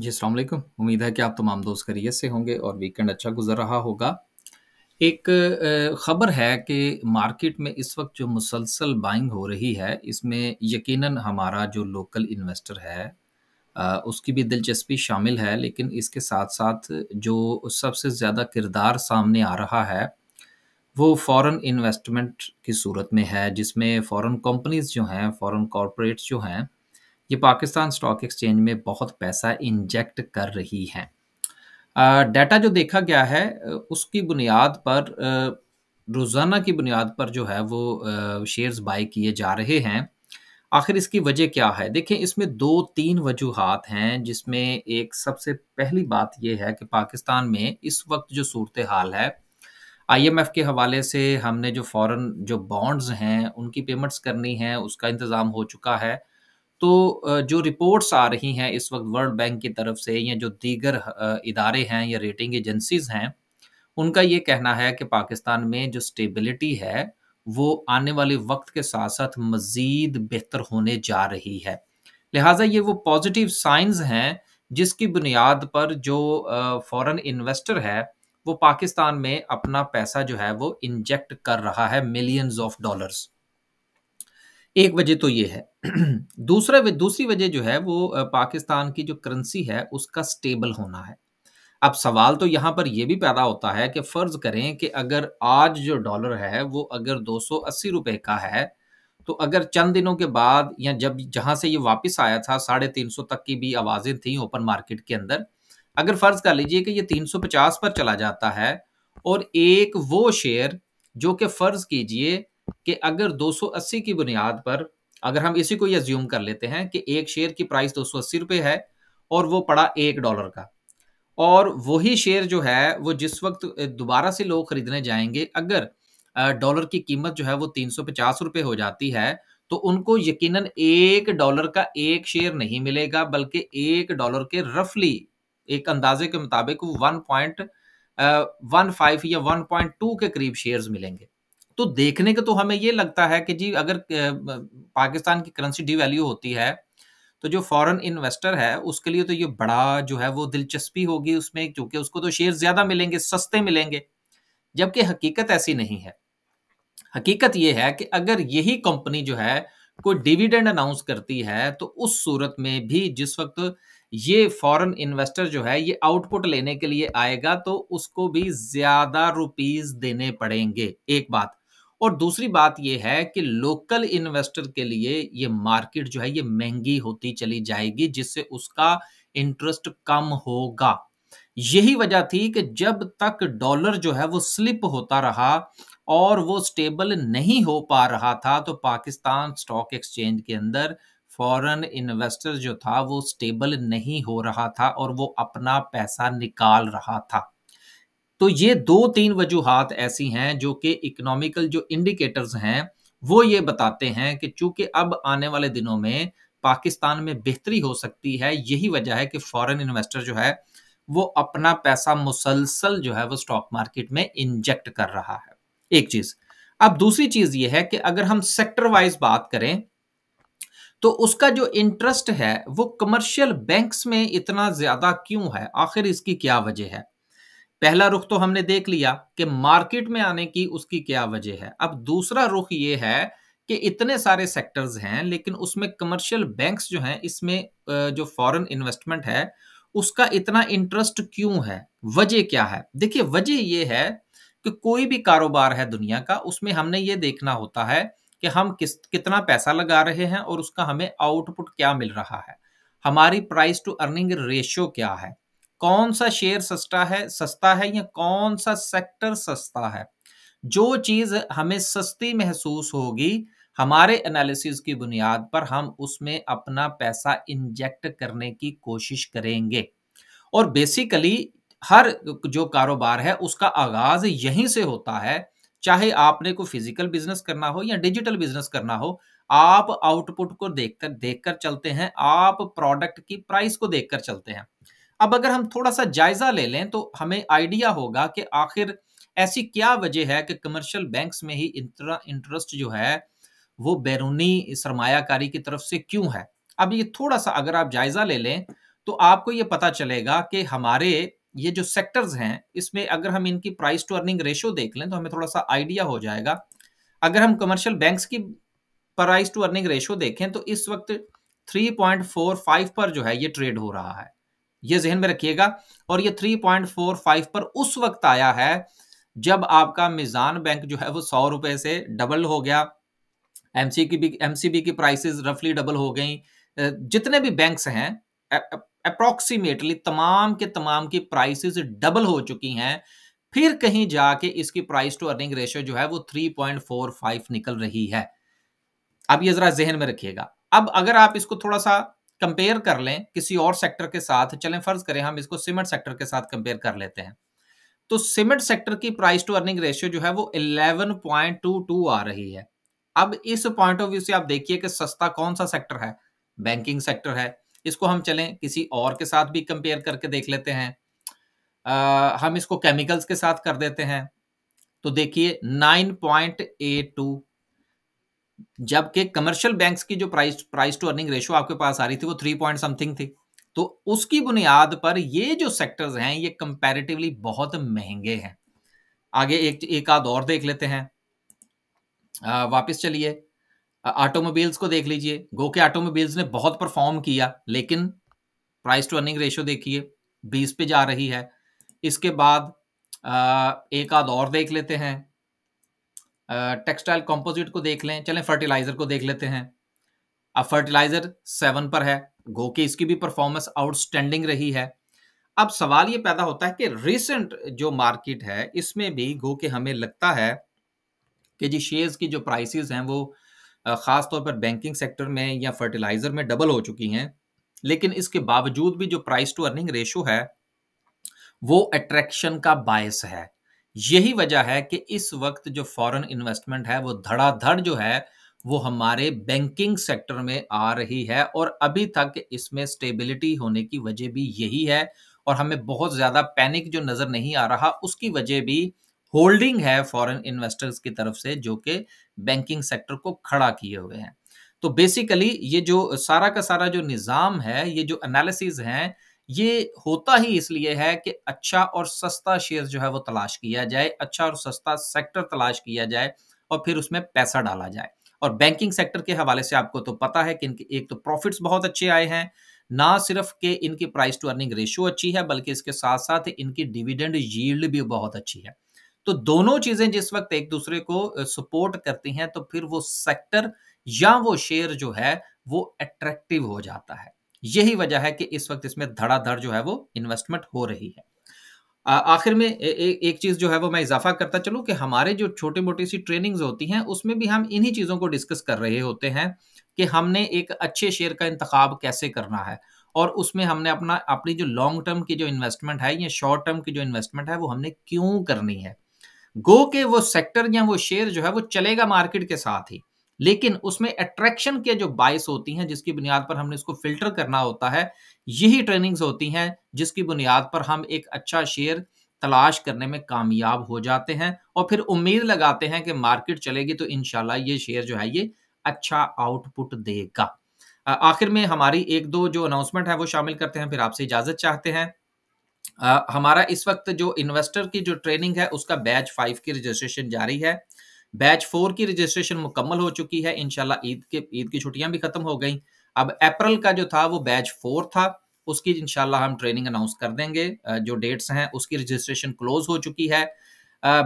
जी असल उम्मीद है कि आप तमाम दोस्त खरीत से होंगे और वीकेंड अच्छा गुजर रहा होगा एक ख़बर है कि मार्केट में इस वक्त जो मुसलसल बाइंग हो रही है इसमें यकीनन हमारा जो लोकल इन्वेस्टर है उसकी भी दिलचस्पी शामिल है लेकिन इसके साथ साथ जो सबसे ज़्यादा किरदार सामने आ रहा है वो फॉरेन इन्वेस्टमेंट की सूरत में है जिसमें फॉरेन कंपनीज जो हैं फॉरेन कॉरपोरेट्स जो हैं ये पाकिस्तान स्टॉक एक्सचेंज में बहुत पैसा इंजेक्ट कर रही है डाटा जो देखा गया है उसकी बुनियाद पर रोज़ाना की बुनियाद पर जो है वो शेयर्स बाई किए जा रहे हैं आखिर इसकी वजह क्या है देखें इसमें दो तीन वजूहत हैं जिसमें एक सबसे पहली बात यह है कि पाकिस्तान में इस वक्त जो सूरत हाल है आईएमएफ के हवाले से हमने जो फॉरेन जो बॉन्ड्स हैं उनकी पेमेंट्स करनी है उसका इंतज़ाम हो चुका है तो जो रिपोर्ट्स आ रही हैं इस वक्त वर्ल्ड बैंक की तरफ से या जो दीगर इदारे हैं या रेटिंग एजेंसीज हैं उनका ये कहना है कि पाकिस्तान में जो स्टेबिलिटी है वो आने वाले वक्त के साथ साथ मज़ीद बेहतर होने जा रही है लिहाजा ये वो पॉजिटिव साइंस हैं जिसकी बुनियाद पर जो फॉरेन इन्वेस्टर है वो पाकिस्तान में अपना पैसा जो है वो इंजेक्ट कर रहा है मिलियंस ऑफ डॉलर्स एक वजह तो ये है दूसरा दूसरी वजह जो है वो पाकिस्तान की जो करेंसी है उसका स्टेबल होना है अब सवाल तो यहाँ पर यह भी पैदा होता है कि फ़र्ज़ करें कि अगर आज जो डॉलर है वो अगर 280 रुपए का है तो अगर चंद दिनों के बाद या जब जहां से ये वापस आया था साढ़े तीन सौ तक की भी आवाज़ें थी ओपन मार्केट के अंदर अगर फ़र्ज़ कर लीजिए कि ये तीन सौ पचास पर चला जाता है और एक वो शेयर जो कि फ़र्ज़ कीजिए कि अगर 280 की बुनियाद पर अगर हम इसी को यज्यूम कर लेते हैं कि एक शेयर की प्राइस दो सौ रुपये है और वो पड़ा एक डॉलर का और वही शेयर जो है वो जिस वक्त दोबारा से लोग खरीदने जाएंगे अगर डॉलर की कीमत जो है वो तीन सौ पचास रुपये हो जाती है तो उनको यकीनन एक डॉलर का एक शेयर नहीं मिलेगा बल्कि एक डॉलर के रफली एक अंदाजे के मुताबिक वन पॉइंट वन फाइव या वन पॉइंट टू के करीब शेयर्स मिलेंगे तो देखने के तो हमें ये लगता है कि जी अगर पाकिस्तान की करेंसी डिवैल्यू होती है तो जो फॉरेन इन्वेस्टर है उसके लिए तो ये बड़ा जो है वो दिलचस्पी होगी उसमें क्योंकि उसको तो शेयर ज्यादा मिलेंगे सस्ते मिलेंगे जबकि हकीकत ऐसी नहीं है हकीकत ये है कि अगर यही कंपनी जो है कोई डिविडेंड अनाउंस करती है तो उस सूरत में भी जिस वक्त ये फॉरेन इन्वेस्टर जो है ये आउटपुट लेने के लिए आएगा तो उसको भी ज्यादा रुपीस देने पड़ेंगे एक बात और दूसरी बात यह है कि लोकल इन्वेस्टर के लिए ये मार्केट जो है ये महंगी होती चली जाएगी जिससे उसका इंटरेस्ट कम होगा यही वजह थी कि जब तक डॉलर जो है वो स्लिप होता रहा और वो स्टेबल नहीं हो पा रहा था तो पाकिस्तान स्टॉक एक्सचेंज के अंदर फॉरेन इन्वेस्टर जो था वो स्टेबल नहीं हो रहा था और वो अपना पैसा निकाल रहा था तो ये दो तीन वजूहत ऐसी हैं जो कि इकोनॉमिकल जो इंडिकेटर्स हैं वो ये बताते हैं कि चूंकि अब आने वाले दिनों में पाकिस्तान में बेहतरी हो सकती है यही वजह है कि फॉरेन इन्वेस्टर जो है वो अपना पैसा मुसलसल जो है वो स्टॉक मार्केट में इंजेक्ट कर रहा है एक चीज अब दूसरी चीज ये है कि अगर हम सेक्टर वाइज बात करें तो उसका जो इंटरेस्ट है वो कमर्शियल बैंक्स में इतना ज्यादा क्यों है आखिर इसकी क्या वजह है पहला रुख तो हमने देख लिया कि मार्केट में आने की उसकी क्या वजह है अब दूसरा रुख ये है कि इतने सारे सेक्टर्स हैं लेकिन उसमें कमर्शियल बैंक्स जो हैं इसमें जो फॉरेन इन्वेस्टमेंट है उसका इतना इंटरेस्ट क्यों है वजह क्या है देखिए वजह यह है कि कोई भी कारोबार है दुनिया का उसमें हमने ये देखना होता है कि हम किस कितना पैसा लगा रहे हैं और उसका हमें आउटपुट क्या मिल रहा है हमारी प्राइस टू अर्निंग रेशियो क्या है कौन सा शेयर सस्ता है सस्ता है या कौन सा सेक्टर सस्ता है जो चीज हमें सस्ती महसूस होगी हमारे एनालिसिस की बुनियाद पर हम उसमें अपना पैसा इंजेक्ट करने की कोशिश करेंगे और बेसिकली हर जो कारोबार है उसका आगाज यहीं से होता है चाहे आपने को फिजिकल बिजनेस करना हो या डिजिटल बिजनेस करना हो आप आउटपुट को देखकर देखकर चलते हैं आप प्रोडक्ट की प्राइस को देखकर चलते हैं अब अगर हम थोड़ा सा जायजा ले लें तो हमें आइडिया होगा कि आखिर ऐसी क्या वजह है कि कमर्शियल बैंक्स में ही इतना इंटरेस्ट जो है वो बैरूनी सरमायाकारी की तरफ से क्यों है अब ये थोड़ा सा अगर आप जायज़ा ले लें तो आपको ये पता चलेगा कि हमारे ये जो सेक्टर्स हैं इसमें अगर हम इनकी प्राइस टू अर्निंग रेशो देख लें तो हमें थोड़ा सा आइडिया हो जाएगा अगर हम कमर्शियल बैंक्स की प्राइस टू अर्निंग रेशो देखें तो इस वक्त 3.45 पर जो है ये ट्रेड हो रहा है ये जहन में रखिएगा और ये 3.45 पर उस वक्त आया है जब आपका मिजान बैंक जो है वो सौ रुपए से डबल हो गया एमसी की भी एमसीबी की प्राइसेस रफली डबल हो गई जितने भी बैंक्स हैं अप्रोक्सीमेटली तमाम के तमाम की प्राइसेस डबल हो चुकी हैं फिर कहीं जाके इसकी प्राइस टू अर्निंग रेशियो जो है वो 3.45 निकल रही है अब ये जरा जहन में रखिएगा अब अगर आप इसको थोड़ा सा कंपेयर कर लें किसी और सेक्टर के साथ चलें फर्ज करें हम इसको सीमेंट सेक्टर के साथ कंपेयर कर लेते हैं तो सीमेंट सेक्टर की प्राइस टू अर्निंग रेशियो जो है वो 11.22 आ रही है अब इस पॉइंट ऑफ व्यू से आप देखिए कि सस्ता कौन सा सेक्टर है बैंकिंग सेक्टर है इसको हम चलें किसी और के साथ भी कंपेयर करके देख लेते हैं आ, हम इसको केमिकल्स के साथ कर देते हैं तो देखिए 9.82 जबकि कमर्शियल बैंक्स की जो price price to earning ratio आपके पास आ रही थी वो थ्री पॉइंट समथिंग थी तो उसकी बुनियाद पर ये जो सेक्टर्स हैं ये कंपैरेटिवली बहुत महंगे हैं आगे एक एक आध और देख लेते हैं आ, वापस चलिए ऑटोमोबाइल्स को देख लीजिए गो के ऑटोमोबाइल्स ने बहुत परफॉर्म किया लेकिन प्राइस टू अर्निंग रेशियो देखिए बीस पे जा रही है इसके बाद आ, एक आध और देख लेते हैं टेक्सटाइल कंपोजिट को देख लें चलें फर्टिलाइज़र को देख लेते हैं अब फर्टिलाइज़र सेवन पर है गो के इसकी भी परफॉर्मेंस आउटस्टैंडिंग रही है अब सवाल ये पैदा होता है कि रिसेंट जो मार्केट है इसमें भी गो के हमें लगता है कि जी शेयर्स की जो प्राइसेस हैं वो ख़ास तौर पर बैंकिंग सेक्टर में या फर्टिलाइज़र में डबल हो चुकी हैं लेकिन इसके बावजूद भी जो प्राइस टू अर्निंग रेशो है वो अट्रैक्शन का बायस है यही वजह है कि इस वक्त जो फॉरेन इन्वेस्टमेंट है वो धड़ाधड़ जो है वो हमारे बैंकिंग सेक्टर में आ रही है और अभी तक इसमें स्टेबिलिटी होने की वजह भी यही है और हमें बहुत ज़्यादा पैनिक जो नज़र नहीं आ रहा उसकी वजह भी होल्डिंग है फॉरेन इन्वेस्टर्स की तरफ से जो कि बैंकिंग सेक्टर को खड़ा किए हुए हैं तो बेसिकली ये जो सारा का सारा जो निज़ाम है ये जो एनालिसिस हैं ये होता ही इसलिए है कि अच्छा और सस्ता शेयर जो है वो तलाश किया जाए अच्छा और सस्ता सेक्टर तलाश किया जाए और फिर उसमें पैसा डाला जाए और बैंकिंग सेक्टर के हवाले से आपको तो पता है कि इनके एक तो प्रॉफिट्स बहुत अच्छे आए हैं ना सिर्फ के इनकी प्राइस टू अर्निंग रेशियो अच्छी है बल्कि इसके साथ साथ इनकी डिविडेंड यील्ड भी बहुत अच्छी है तो दोनों चीजें जिस वक्त एक दूसरे को सपोर्ट करती हैं तो फिर वो सेक्टर या वो शेयर जो है वो अट्रैक्टिव हो जाता है यही वजह है कि इस वक्त इसमें धड़ाधड़ जो है वो इन्वेस्टमेंट हो रही है आखिर में ए, ए, एक चीज़ जो है वो मैं इजाफा करता चलूं कि हमारे जो छोटी मोटी सी ट्रेनिंग्स होती हैं उसमें भी हम इन्हीं चीज़ों को डिस्कस कर रहे होते हैं कि हमने एक अच्छे शेयर का इंतखब कैसे करना है और उसमें हमने अपना अपनी जो लॉन्ग टर्म की जो इन्वेस्टमेंट है या शॉर्ट टर्म की जो इन्वेस्टमेंट है वो हमने क्यों करनी है गो के वो सेक्टर या वो शेयर जो है वो चलेगा मार्केट के साथ ही लेकिन उसमें अट्रैक्शन के जो बाइस होती हैं जिसकी बुनियाद पर हमने इसको फिल्टर करना होता है यही ट्रेनिंग्स होती हैं जिसकी बुनियाद पर हम एक अच्छा शेयर तलाश करने में कामयाब हो जाते हैं और फिर उम्मीद लगाते हैं कि मार्केट चलेगी तो इनशाला ये शेयर जो है ये अच्छा आउटपुट देगा आखिर में हमारी एक दो जो अनाउंसमेंट है वो शामिल करते हैं फिर आपसे इजाजत चाहते हैं आ, हमारा इस वक्त जो इन्वेस्टर की जो ट्रेनिंग है उसका बैच फाइव की रजिस्ट्रेशन जारी है बैच फोर की रजिस्ट्रेशन मुकम्मल हो चुकी है इनशाला ईद के ईद की छुट्टियां भी खत्म हो गई अब अप्रैल का जो था वो बैच फोर था उसकी इनशाला हम ट्रेनिंग अनाउंस कर देंगे जो डेट्स हैं उसकी रजिस्ट्रेशन क्लोज हो चुकी है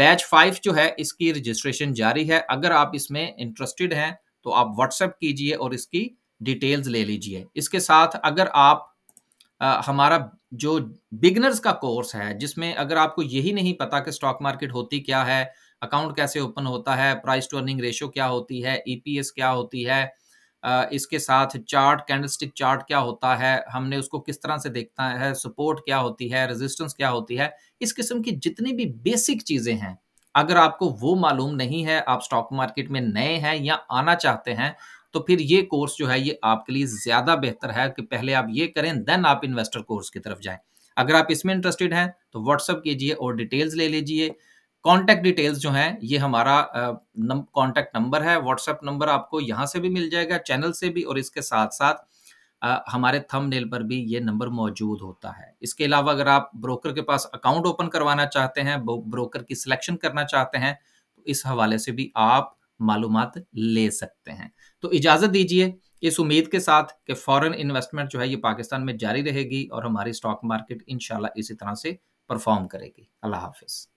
बैच फाइव जो है इसकी रजिस्ट्रेशन जारी है अगर आप इसमें इंटरेस्टेड हैं तो आप व्हाट्सएप कीजिए और इसकी डिटेल्स ले लीजिए इसके साथ अगर आप आ, हमारा जो बिगनर्स का कोर्स है जिसमें अगर आपको यही नहीं पता कि स्टॉक मार्केट होती क्या है अकाउंट कैसे ओपन होता है प्राइस टू अर्निंग रेशियो क्या होती है ईपीएस e क्या होती है इसके साथ चार्ट कैंडलस्टिक चार्ट क्या होता है हमने उसको किस तरह से देखता है सपोर्ट क्या होती है रेजिस्टेंस क्या होती है इस किस्म की जितनी भी बेसिक चीज़ें हैं अगर आपको वो मालूम नहीं है आप स्टॉक मार्केट में नए हैं या आना चाहते हैं तो फिर ये कोर्स जो है ये आपके लिए ज़्यादा बेहतर है कि पहले आप ये करें देन आप इन्वेस्टर कोर्स की तरफ जाएं अगर आप इसमें इंटरेस्टेड हैं तो व्हाट्सअप कीजिए और डिटेल्स ले लीजिए कॉन्टैक्ट डिटेल्स जो हैं ये हमारा कॉन्टैक्ट नंबर है व्हाट्सएप नंबर आपको यहाँ से भी मिल जाएगा चैनल से भी और इसके साथ साथ आ, हमारे नेल पर भी ये नंबर मौजूद होता है इसके अलावा अगर आप ब्रोकर के पास अकाउंट ओपन करवाना चाहते हैं ब्रोकर की सिलेक्शन करना चाहते हैं तो इस हवाले से भी आप मालूम ले सकते हैं तो इजाज़त दीजिए इस उम्मीद के साथ कि फॉरेन इन्वेस्टमेंट जो है ये पाकिस्तान में जारी रहेगी और हमारी स्टॉक मार्केट इनशाला इसी तरह से परफॉर्म करेगी अल्लाह हाफिज़